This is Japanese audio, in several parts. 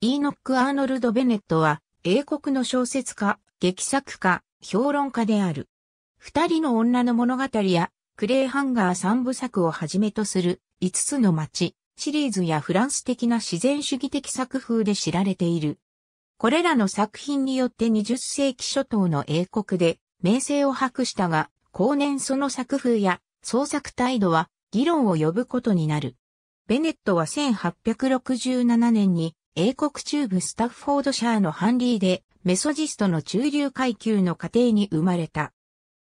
イーノック・アーノルド・ベネットは、英国の小説家、劇作家、評論家である。二人の女の物語や、クレイハンガー三部作をはじめとする、五つの街、シリーズやフランス的な自然主義的作風で知られている。これらの作品によって20世紀初頭の英国で、名声を博したが、後年その作風や創作態度は議論を呼ぶことになる。ベネットは1867年に英国中部スタッフォードシャーのハンリーで、メソジストの中流階級の家庭に生まれた。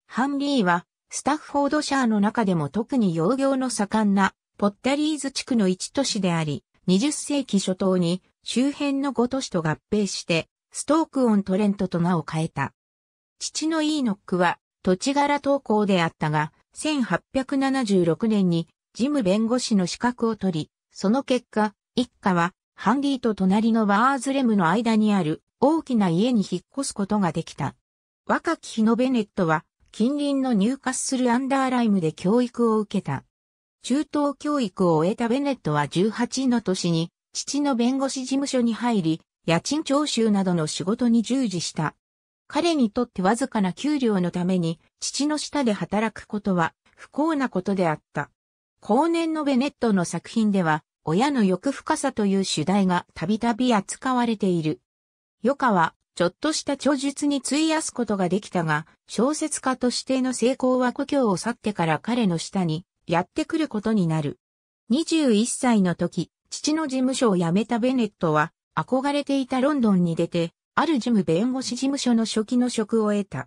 ハンリーは、スタッフォードシャーの中でも特に養業の盛んな、ポッタリーズ地区の一都市であり、20世紀初頭に周辺の5都市と合併して、ストークオントレントと名を変えた。父のイーノックは土地柄投稿であったが、1876年に事務弁護士の資格を取り、その結果、一家はハンディと隣のバーズレムの間にある大きな家に引っ越すことができた。若き日のベネットは近隣の入荷するアンダーライムで教育を受けた。中等教育を終えたベネットは18の年に父の弁護士事務所に入り、家賃徴収などの仕事に従事した。彼にとってわずかな給料のために父の下で働くことは不幸なことであった。後年のベネットの作品では親の欲深さという主題がたびたび扱われている。余暇は、ちょっとした著述に費やすことができたが、小説家としての成功は故郷を去ってから彼の下にやってくることになる。21歳の時、父の事務所を辞めたベネットは、憧れていたロンドンに出て、ある事務弁護士事務所の初期の職を得た。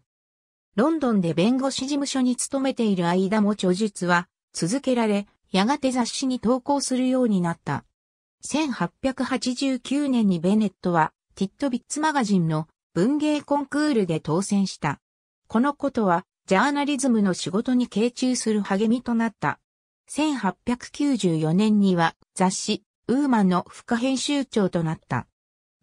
ロンドンで弁護士事務所に勤めている間も著述は続けられ、やがて雑誌に投稿するようになった。1889年にベネットは、ティットビッツマガジンの文芸コンクールで当選した。このことは、ジャーナリズムの仕事に傾注する励みとなった。1894年には雑誌、ウーマンの副編集長となった。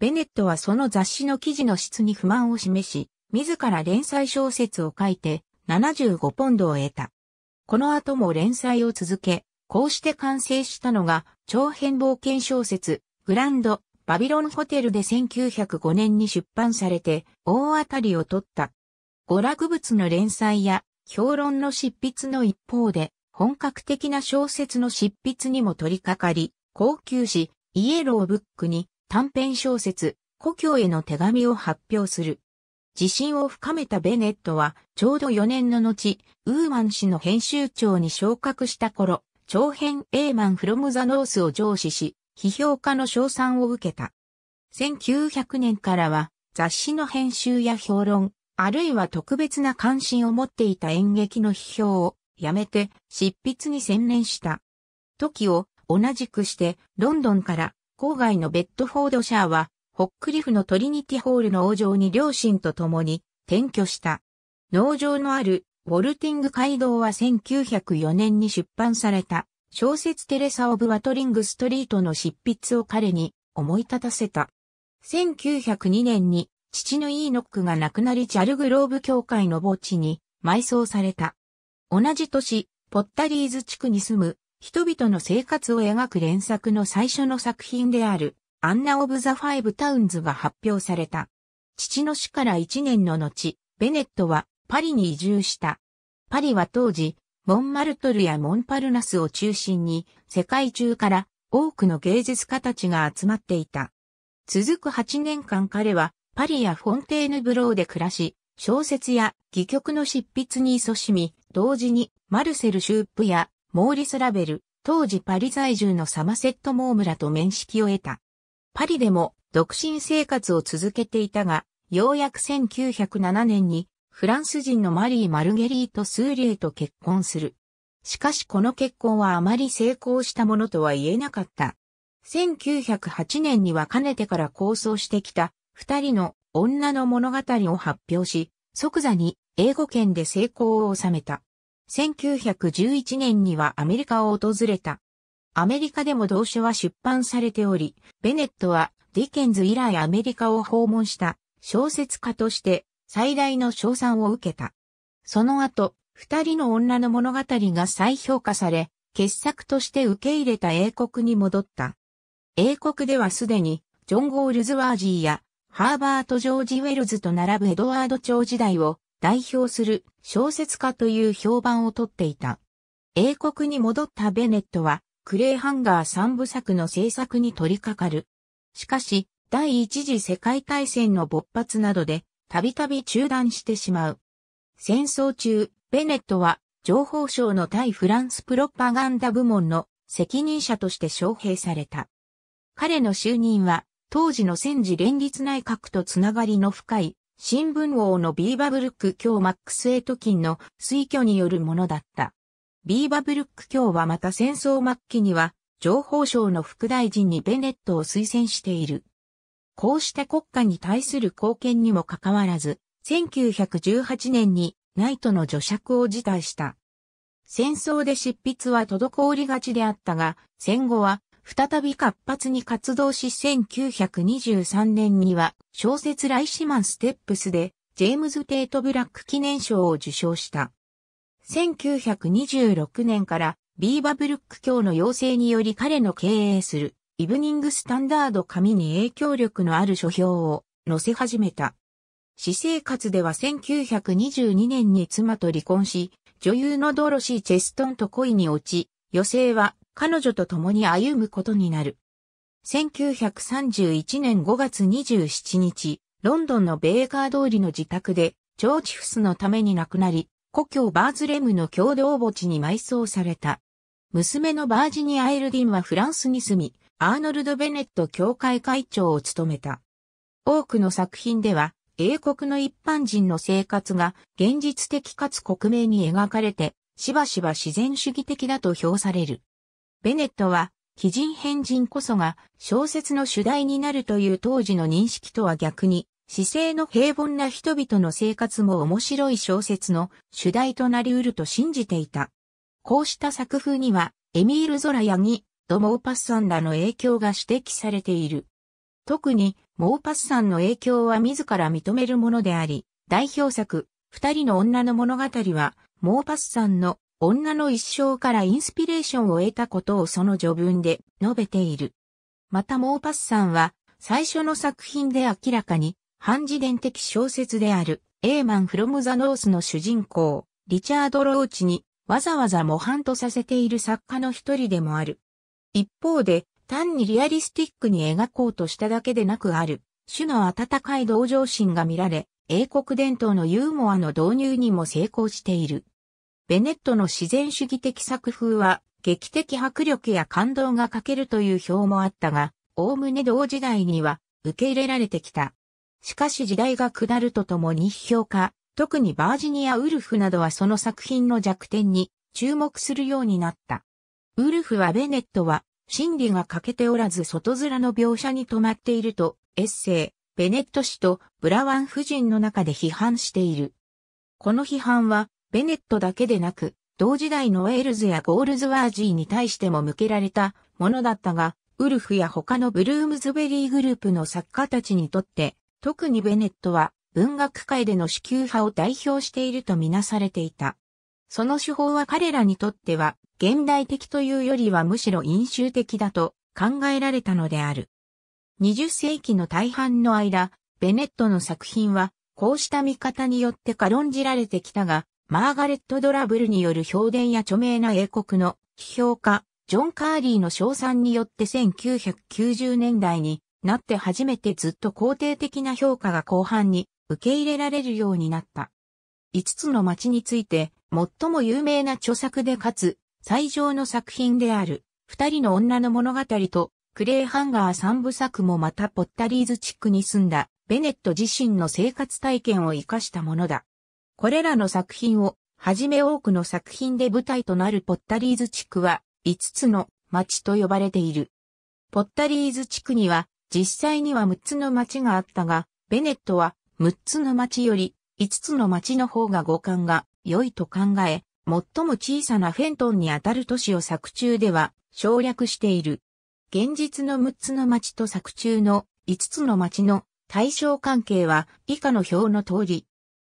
ベネットはその雑誌の記事の質に不満を示し、自ら連載小説を書いて75ポンドを得た。この後も連載を続け、こうして完成したのが、長編冒険小説、グランド、バビロンホテルで1905年に出版されて、大当たりを取った。娯楽物の連載や、評論の執筆の一方で、本格的な小説の執筆にも取り掛かり、高級誌、イエローブックに短編小説、故郷への手紙を発表する。自信を深めたベネットは、ちょうど4年の後、ウーマン氏の編集長に昇格した頃、長編エーマン・フロム・ザ・ノースを上司し、批評家の賞賛を受けた。1900年からは雑誌の編集や評論、あるいは特別な関心を持っていた演劇の批評をやめて執筆に専念した。時を同じくしてロンドンから郊外のベッドフォードシャーはホックリフのトリニティホールの王城に両親と共に転居した。農場のあるウォルティング街道は1904年に出版された小説テレサ・オブ・ワトリング・ストリートの執筆を彼に思い立たせた。1902年に父のイーノックが亡くなりジャルグローブ教会の墓地に埋葬された。同じ年、ポッタリーズ地区に住む人々の生活を描く連作の最初の作品であるアンナ・オブ・ザ・ファイブ・タウンズが発表された。父の死から1年の後、ベネットはパリに移住した。パリは当時、モンマルトルやモンパルナスを中心に世界中から多くの芸術家たちが集まっていた。続く8年間彼はパリやフォンテーヌブローで暮らし、小説や戯曲の執筆に勤しみ、同時にマルセル・シュープやモーリス・ラベル、当時パリ在住のサマセット・モームラと面識を得た。パリでも独身生活を続けていたが、ようやく1907年にフランス人のマリー・マルゲリート・スーリエと結婚する。しかしこの結婚はあまり成功したものとは言えなかった。1908年にはかねてから構想してきた二人の女の物語を発表し、即座に英語圏で成功を収めた。1911年にはアメリカを訪れた。アメリカでも同書は出版されており、ベネットはディケンズ以来アメリカを訪問した小説家として最大の賞賛を受けた。その後、二人の女の物語が再評価され、傑作として受け入れた英国に戻った。英国ではすでに、ジョン・ゴールズ・ワージーや、ハーバート・ジョージ・ウェルズと並ぶエドワード朝時代を代表する小説家という評判をとっていた。英国に戻ったベネットは、クレイハンガー三部作の制作に取り掛かる。しかし、第一次世界大戦の勃発などで、たびたび中断してしまう。戦争中、ベネットは情報省の対フランスプロパガンダ部門の責任者として招聘された。彼の就任は当時の戦時連立内閣とつながりの深い新聞王のビーバブルック卿マックス・エイトキンの推挙によるものだった。ビーバブルック卿はまた戦争末期には情報省の副大臣にベネットを推薦している。こうした国家に対する貢献にもかかわらず、1918年にナイトの助釈を辞退した。戦争で執筆は滞りがちであったが、戦後は再び活発に活動し1923年には小説ライシマンステップスでジェームズ・テイト・ブラック記念賞を受賞した。1926年からビーバブルック教の要請により彼の経営するイブニングスタンダード紙に影響力のある書評を載せ始めた。私生活では1922年に妻と離婚し、女優のドロシー・チェストンと恋に落ち、余生は彼女と共に歩むことになる。1931年5月27日、ロンドンのベーカー通りの自宅で、チョーチフスのために亡くなり、故郷バーズレムの共同墓地に埋葬された。娘のバージニア・エルディンはフランスに住み、アーノルド・ベネット協会会長を務めた。多くの作品では、英国の一般人の生活が現実的かつ克明に描かれて、しばしば自然主義的だと評される。ベネットは、奇人変人こそが小説の主題になるという当時の認識とは逆に、姿勢の平凡な人々の生活も面白い小説の主題となり得ると信じていた。こうした作風には、エミール・ゾラやギ・ド・モーパッサンらの影響が指摘されている。特に、モーパッサンの影響は自ら認めるものであり、代表作、二人の女の物語は、モーパッサンの女の一生からインスピレーションを得たことをその序文で述べている。またモーパッサンは、最初の作品で明らかに、反自伝的小説である、エーマン・フロム・ザ・ノースの主人公、リチャード・ローチに、わざわざ模範とさせている作家の一人でもある。一方で、単にリアリスティックに描こうとしただけでなくある、種の温かい同情心が見られ、英国伝統のユーモアの導入にも成功している。ベネットの自然主義的作風は、劇的迫力や感動が欠けるという表もあったが、おおむね同時代には受け入れられてきた。しかし時代が下るとともに批評家、特にバージニア・ウルフなどはその作品の弱点に注目するようになった。ウルフはベネットは、心理が欠けておらず外面の描写に止まっていると、エッセイ、ベネット氏とブラワン夫人の中で批判している。この批判は、ベネットだけでなく、同時代のウェールズやゴールズワージーに対しても向けられたものだったが、ウルフや他のブルームズベリーグループの作家たちにとって、特にベネットは文学界での支給派を代表しているとみなされていた。その手法は彼らにとっては現代的というよりはむしろ飲酒的だと考えられたのである。20世紀の大半の間、ベネットの作品はこうした見方によってか論じられてきたが、マーガレット・ドラブルによる評伝や著名な英国の批評家、ジョン・カーリーの賞賛によって1990年代になって初めてずっと肯定的な評価が後半に受け入れられるようになった。5つの街について最も有名な著作でかつ、最上の作品である、二人の女の物語と、クレイハンガー三部作もまたポッタリーズ地区に住んだ、ベネット自身の生活体験を活かしたものだ。これらの作品を、はじめ多くの作品で舞台となるポッタリーズ地区は、5つの町と呼ばれている。ポッタリーズ地区には、実際には6つの町があったが、ベネットは6つの町より5つの町の方が五感が良いと考え、最も小さなフェントンにあたる都市を作中では省略している。現実の6つの町と作中の5つの町の対象関係は以下の表の通り。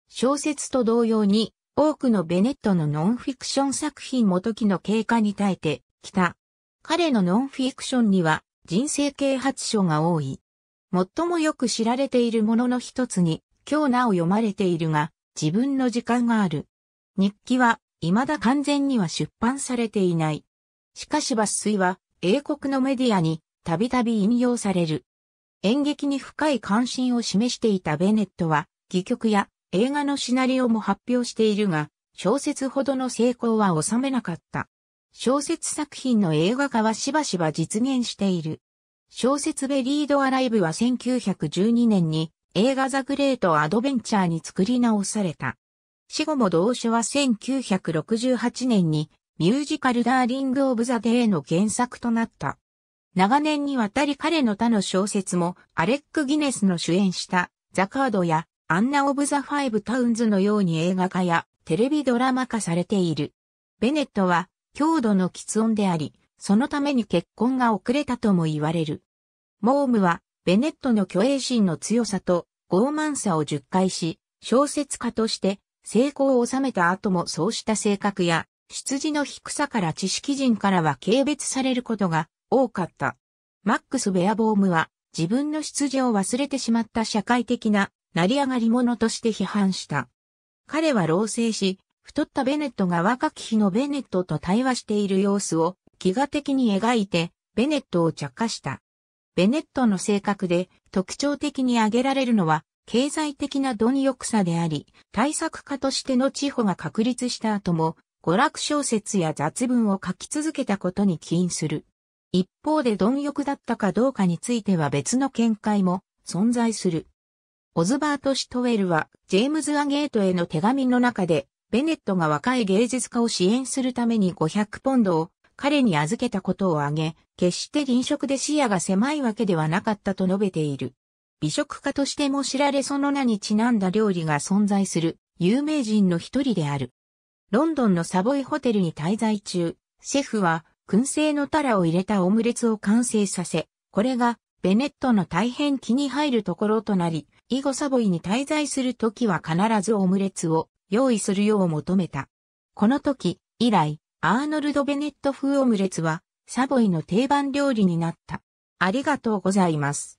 小説と同様に多くのベネットのノンフィクション作品も時の経過に耐えてきた。彼のノンフィクションには人生啓発書が多い。最もよく知られているものの一つに今日なお読まれているが自分の時間がある。日記は未だ完全には出版されていない。しかし抜粋は英国のメディアにたびたび引用される。演劇に深い関心を示していたベネットは、戯曲や映画のシナリオも発表しているが、小説ほどの成功は収めなかった。小説作品の映画化はしばしば実現している。小説ベリードアライブは1912年に映画ザグレートアドベンチャーに作り直された。死後も同書は1968年にミュージカルダーリング・オブ・ザ・デーの原作となった。長年にわたり彼の他の小説もアレック・ギネスの主演したザ・カードやアンナ・オブ・ザ・ファイブ・タウンズのように映画化やテレビドラマ化されている。ベネットは強度の喫音であり、そのために結婚が遅れたとも言われる。モームはベネットの虚栄心の強さと傲慢さを述回し、小説家として成功を収めた後もそうした性格や、羊の低さから知識人からは軽蔑されることが多かった。マックス・ベアボームは自分の羊を忘れてしまった社会的な成り上がり者として批判した。彼は老成し、太ったベネットが若き日のベネットと対話している様子を気が的に描いて、ベネットを着火した。ベネットの性格で特徴的に挙げられるのは、経済的な貪欲さであり、対策家としての地方が確立した後も、娯楽小説や雑文を書き続けたことに起因する。一方で貪欲だったかどうかについては別の見解も存在する。オズバート・シトウェルは、ジェームズ・アゲートへの手紙の中で、ベネットが若い芸術家を支援するために500ポンドを彼に預けたことを挙げ、決して臨職で視野が狭いわけではなかったと述べている。美食家としても知られその名にちなんだ料理が存在する有名人の一人である。ロンドンのサボイホテルに滞在中、シェフは燻製のタラを入れたオムレツを完成させ、これがベネットの大変気に入るところとなり、以後サボイに滞在するときは必ずオムレツを用意するよう求めた。この時、以来、アーノルド・ベネット風オムレツはサボイの定番料理になった。ありがとうございます。